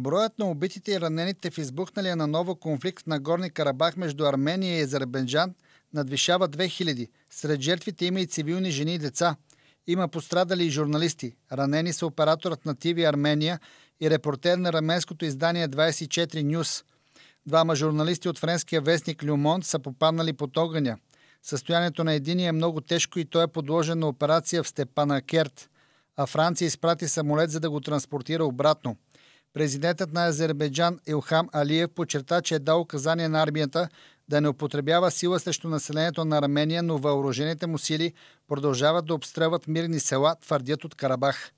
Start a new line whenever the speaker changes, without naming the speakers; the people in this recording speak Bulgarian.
Броят на убитите и ранените в избухналия на ново конфликт в Нагорни Карабах между Армения и Азербайджан надвишава 2000. Сред жертвите има и цивилни жени и деца. Има пострадали и журналисти. Ранени са операторът на ТВ Армения и репортер на раменското издание 24 News. Двама журналисти от френския вестник Люмон са попаднали под огъня. Състоянието на единия е много тежко и той е подложен на операция в Степана Керт, а Франция изпрати самолет, за да го транспортира обратно – Президентът на Азербайджан Илхам Алиев подчерта, че е дал указание на армията да не употребява сила срещу населението на Армения, но въоръжените му сили продължават да обстрелват мирни села, твърдят от Карабах.